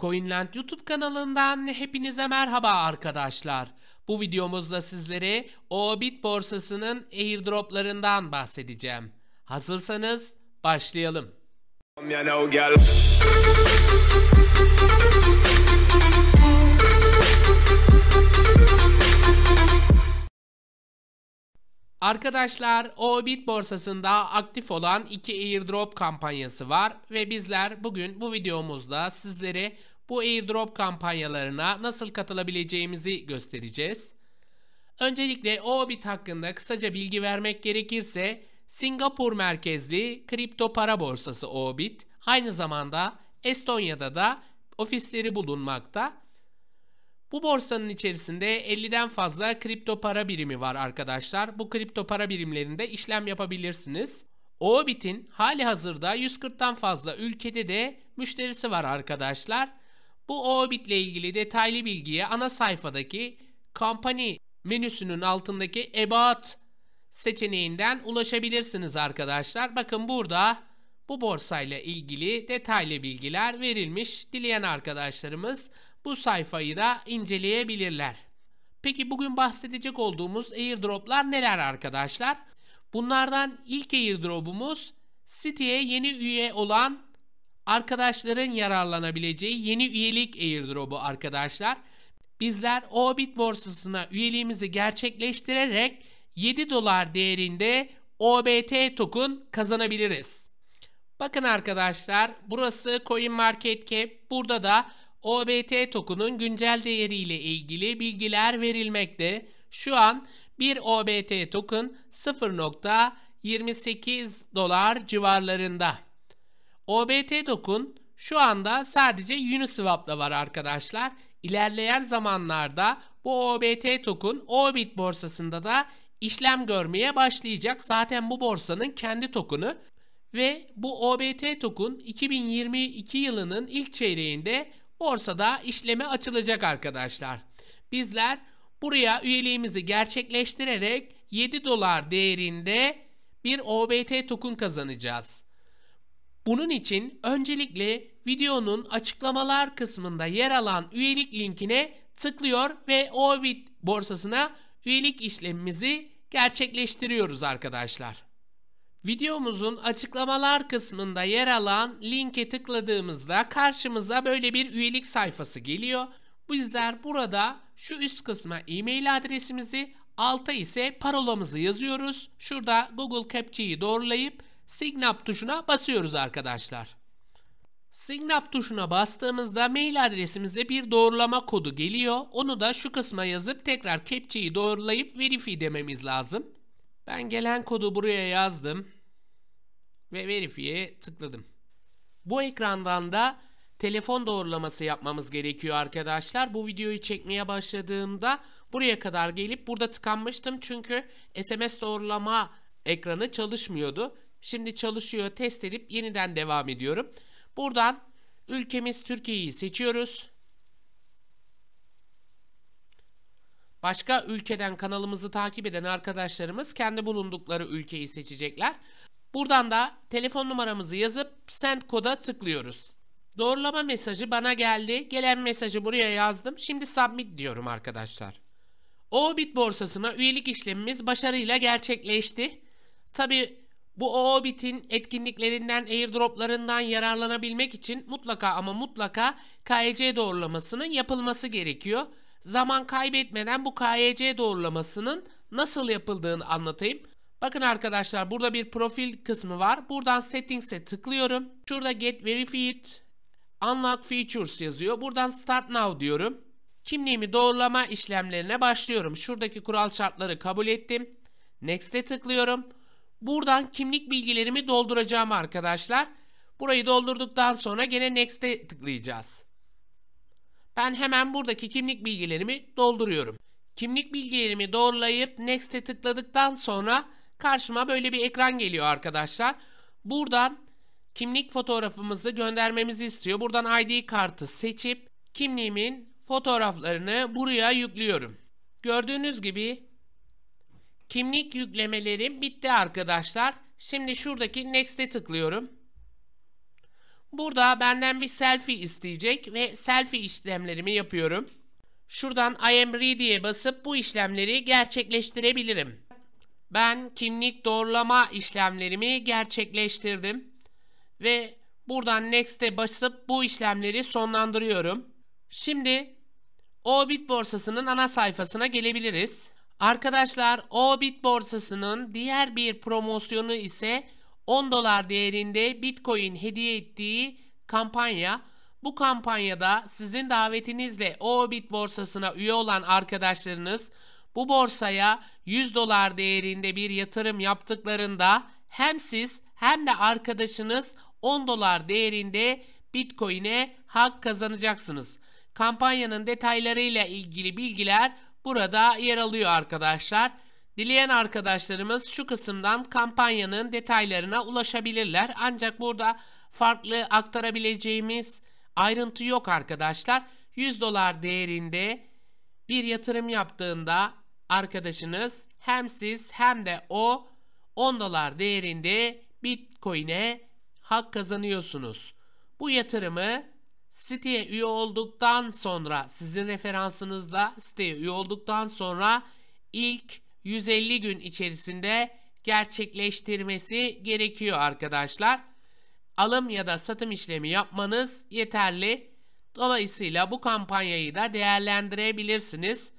Coinland YouTube kanalından hepinize merhaba arkadaşlar. Bu videomuzda sizlere Oobit borsasının airdroplarından bahsedeceğim. Hazırsanız başlayalım. Arkadaşlar Obit borsasında aktif olan iki airdrop kampanyası var ve bizler bugün bu videomuzda sizlere bu airdrop kampanyalarına nasıl katılabileceğimizi göstereceğiz. Öncelikle Obit hakkında kısaca bilgi vermek gerekirse Singapur merkezli kripto para borsası Obit aynı zamanda Estonya'da da ofisleri bulunmakta bu borsanın içerisinde 50'den fazla kripto para birimi var arkadaşlar. Bu kripto para birimlerinde işlem yapabilirsiniz. Obit'in hali hazırda 140'tan fazla ülkede de müşterisi var arkadaşlar. Bu Obit ile ilgili detaylı bilgiye ana sayfadaki Company menüsünün altındaki About seçeneğinden ulaşabilirsiniz arkadaşlar. Bakın burada bu borsayla ilgili detaylı bilgiler verilmiş. Dileyen arkadaşlarımız bu sayfayı da inceleyebilirler. Peki bugün bahsedecek olduğumuz airdroplar neler arkadaşlar? Bunlardan ilk airdropumuz siteye yeni üye olan arkadaşların yararlanabileceği yeni üyelik airdropu arkadaşlar. Bizler Obit borsasına üyeliğimizi gerçekleştirerek 7 dolar değerinde OBT token kazanabiliriz. Bakın arkadaşlar burası CoinMarketCap burada da OBT token'un güncel değeriyle ilgili bilgiler verilmekte. Şu an bir OBT token 0.28 dolar civarlarında. OBT token şu anda sadece Uniswap'ta var arkadaşlar. İlerleyen zamanlarda bu OBT token Orbit borsasında da işlem görmeye başlayacak. Zaten bu borsanın kendi token'ı ve bu OBT token 2022 yılının ilk çeyreğinde borsada işleme açılacak arkadaşlar. Bizler buraya üyeliğimizi gerçekleştirerek 7 dolar değerinde bir OBT token kazanacağız. Bunun için öncelikle videonun açıklamalar kısmında yer alan üyelik linkine tıklıyor ve Obit borsasına üyelik işlemimizi gerçekleştiriyoruz arkadaşlar. Videomuzun açıklamalar kısmında yer alan linke tıkladığımızda karşımıza böyle bir üyelik sayfası geliyor. Bizler burada şu üst kısma e-mail adresimizi, alta ise parolamızı yazıyoruz. Şurada Google Captcha'yı doğrulayıp Sign Up tuşuna basıyoruz arkadaşlar. Sign Up tuşuna bastığımızda mail adresimize bir doğrulama kodu geliyor. Onu da şu kısma yazıp tekrar Captcha'yı doğrulayıp Verify dememiz lazım. Ben gelen kodu buraya yazdım ve verifiye tıkladım. Bu ekrandan da telefon doğrulaması yapmamız gerekiyor arkadaşlar. Bu videoyu çekmeye başladığımda buraya kadar gelip burada tıkanmıştım. Çünkü SMS doğrulama ekranı çalışmıyordu. Şimdi çalışıyor test edip yeniden devam ediyorum. Buradan ülkemiz Türkiye'yi seçiyoruz. Başka ülkeden kanalımızı takip eden arkadaşlarımız kendi bulundukları ülkeyi seçecekler. Buradan da telefon numaramızı yazıp send koda tıklıyoruz. Doğrulama mesajı bana geldi. Gelen mesajı buraya yazdım. Şimdi submit diyorum arkadaşlar. Oobit borsasına üyelik işlemimiz başarıyla gerçekleşti. Tabi bu Oobit'in etkinliklerinden, airdroplarından yararlanabilmek için mutlaka ama mutlaka KYC e doğrulamasının yapılması gerekiyor zaman kaybetmeden bu KYC doğrulamasının nasıl yapıldığını anlatayım. Bakın arkadaşlar burada bir profil kısmı var. Buradan settings'e tıklıyorum. Şurada get verified unlock features yazıyor. Buradan start now diyorum. Kimliğimi doğrulama işlemlerine başlıyorum. Şuradaki kural şartları kabul ettim. Next'e tıklıyorum. Buradan kimlik bilgilerimi dolduracağım arkadaşlar. Burayı doldurduktan sonra gene next'e tıklayacağız. Ben hemen buradaki kimlik bilgilerimi dolduruyorum. Kimlik bilgilerimi doğrulayıp Next'e tıkladıktan sonra karşıma böyle bir ekran geliyor arkadaşlar. Buradan kimlik fotoğrafımızı göndermemizi istiyor. Buradan ID kartı seçip kimliğimin fotoğraflarını buraya yüklüyorum. Gördüğünüz gibi kimlik yüklemelerim bitti arkadaşlar. Şimdi şuradaki Next'e tıklıyorum. Burada benden bir selfie isteyecek ve selfie işlemlerimi yapıyorum. Şuradan I am ready'ye basıp bu işlemleri gerçekleştirebilirim. Ben kimlik doğrulama işlemlerimi gerçekleştirdim ve buradan next'e basıp bu işlemleri sonlandırıyorum. Şimdi Obit borsasının ana sayfasına gelebiliriz. Arkadaşlar Obit borsasının diğer bir promosyonu ise 10 dolar değerinde Bitcoin hediye ettiği kampanya. Bu kampanyada sizin davetinizle OBIT borsasına üye olan arkadaşlarınız bu borsaya 100 dolar değerinde bir yatırım yaptıklarında hem siz hem de arkadaşınız 10 dolar değerinde Bitcoin'e hak kazanacaksınız. Kampanyanın detaylarıyla ilgili bilgiler burada yer alıyor arkadaşlar. Dileyen arkadaşlarımız şu kısımdan kampanyanın detaylarına ulaşabilirler. Ancak burada farklı aktarabileceğimiz ayrıntı yok arkadaşlar. 100 dolar değerinde bir yatırım yaptığında arkadaşınız hem siz hem de o 10 dolar değerinde Bitcoin'e hak kazanıyorsunuz. Bu yatırımı siteye üye olduktan sonra sizin referansınızla siteye üye olduktan sonra ilk 150 gün içerisinde gerçekleştirmesi gerekiyor arkadaşlar. Alım ya da satım işlemi yapmanız yeterli. Dolayısıyla bu kampanyayı da değerlendirebilirsiniz.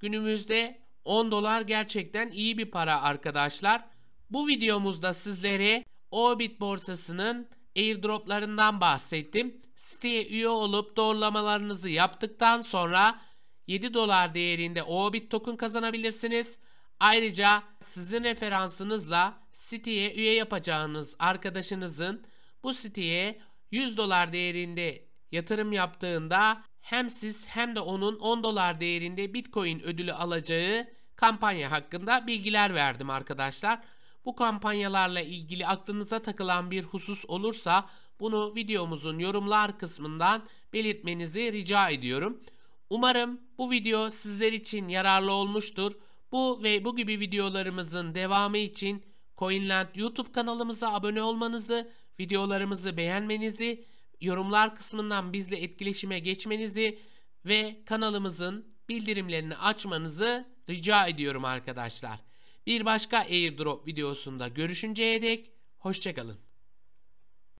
Günümüzde 10 dolar gerçekten iyi bir para arkadaşlar. Bu videomuzda sizlere Obit borsasının airdroplarından bahsettim. Siteye üye olup doğrulamalarınızı yaptıktan sonra 7 dolar değerinde Obit token kazanabilirsiniz. Ayrıca sizin referansınızla siteye üye yapacağınız arkadaşınızın bu siteye 100 dolar değerinde yatırım yaptığında hem siz hem de onun 10 dolar değerinde Bitcoin ödülü alacağı kampanya hakkında bilgiler verdim arkadaşlar. Bu kampanyalarla ilgili aklınıza takılan bir husus olursa bunu videomuzun yorumlar kısmından belirtmenizi rica ediyorum. Umarım bu video sizler için yararlı olmuştur. Bu ve bu gibi videolarımızın devamı için Coinland YouTube kanalımıza abone olmanızı, videolarımızı beğenmenizi, yorumlar kısmından bizle etkileşime geçmenizi ve kanalımızın bildirimlerini açmanızı rica ediyorum arkadaşlar. Bir başka airdrop videosunda görüşünceye dek hoşçakalın.